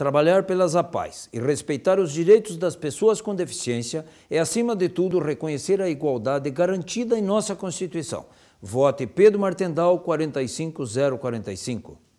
Trabalhar pelas paz e respeitar os direitos das pessoas com deficiência é, acima de tudo, reconhecer a igualdade garantida em nossa Constituição. Vote Pedro Martendal 45045.